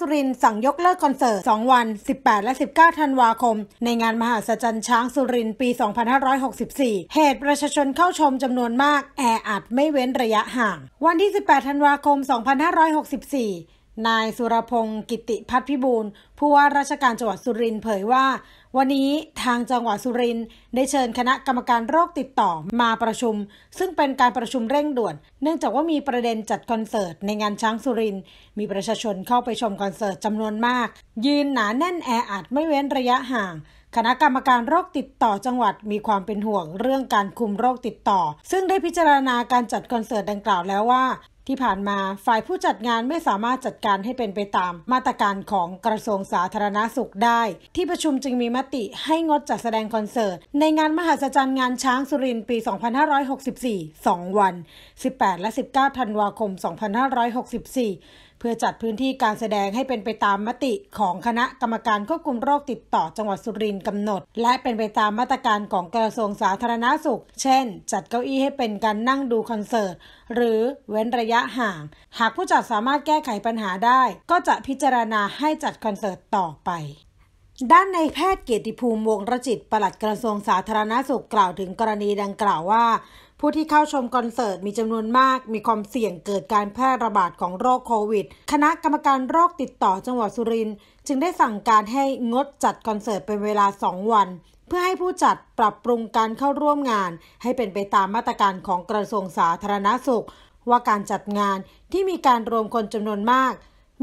สุรินสั่งยกเลิกคอนเสิร์ต 2 วัน 18 และ 19 ธันวาคม ในงานมหาสัจจ์ช้างสุรินปี 2564 เหตุประชาชนเข้าชมจำนวนมาก แออัดไม่เว้นระยะห่าง วันที่ 18 ธันวาคม 2564นายสุรพงศ์กิติพัฒพิบูลผู้ว่าราชการจังหวัดสุรินทร์เผยว่า วันนี้ทางจังหวัดสุรินทร์ได้เชิญคณะกรรมการโรคติดต่อมาประชุม ซึ่งเป็นการประชุมเร่งด่วน เนื่องจากว่ามีประเด็นจัดคอนเสิร์ตในงานช้างสุรินทร์มีประชาชนเข้าไปชมคอนเสิร์ตจำนวนมาก ยืนหนาแน่นแออัดไม่เว้นระยะห่างคณะกรรมการโรคติดต่อจังหวัดมีความเป็นห่วง เรื่องการคุมโรคติดต่อ ซึ่งได้พิจารณาการจัดคอนเสิร์ตดังกล่าวแล้วว่าที่ผ่านมาฝ่ายผู้จัดงานไม่สามารถจัดการให้เป็นไปตามมาตรการของกระทรวงสาธารณาสุขได้ ที่ประชุมจึงมีมติให้งดจัดแสดงคอนเสิร์ตในงานมหาศจรรย์งานช้างสุรินปี 2564 2 วัน 18 และ 19 ธันวาคม 2564พื่อจัดพื้นที่การแสดงให้เป็นไปตามมติของคณะกรรมการควบคุมโรคติดต่อ จังหวัดสุรินทร์กำหนด และเป็นไปตามมาตรการของกระทรวงสาธารณาสุข เช่นจัดเก้าอี้ให้เป็นการนั่งดูคอนเสิร์ตหรือเว้นระยะห่าง หากผู้จัดสามารถแก้ไขปัญหาได้ ก็จะพิจารณาให้จัดคอนเสิร์ตต่อไปด้านในแพทย์เกียรติภูมิวงรจิตปลัดกระทรวงสาธารณาสุขกล่าวถึงกรณีดังกล่าวว่า ผู้ที่เข้าชมคอนเสิร์ตมีจำนวนมาก มีความเสี่ยงเกิดการแพร่ระบาดของโรคโควิด คณะกรรมการโรคติดต่อจังหวัดสุรินทร์จึงได้สั่งการให้งดจัดคอนเสิร์ตเป็นเวลา 2 วัน เพื่อให้ผู้จัดปรับปรุงการเข้าร่วมงาน ให้เป็นไปตามมาตรการของกระทรวงสาธารณาสุข ว่าการจัดงานที่มีการรวมคนจำนวนมาก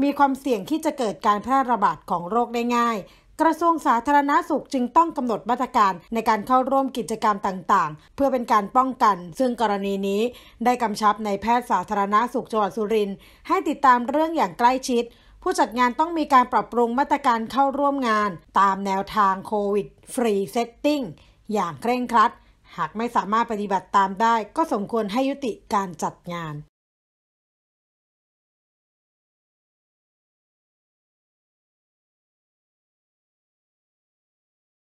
มีความเสี่ยงที่จะเกิดการแพร่ระบาดของโรคได้ง่ายกระทรวงสาธารณาสุขจึงต้องกำหนดมาตรการในการเข้าร่วมกิจกรรมต่างๆ เพื่อเป็นการป้องกัน ซึ่งกรณีนี้ได้กำชับในแพทย์สาธารณาสุขจังหวัดสุรินทร์ให้ติดตามเรื่องอย่างใกล้ชิด ผู้จัดงานต้องมีการปรับปรุงมาตรการเข้าร่วมงานตามแนวทางโควิดฟรีเซตติ้ง อย่างเคร่งครัด หากไม่สามารถปฏิบัติตามได้ ก็สมควรให้ยุติการจัดงาน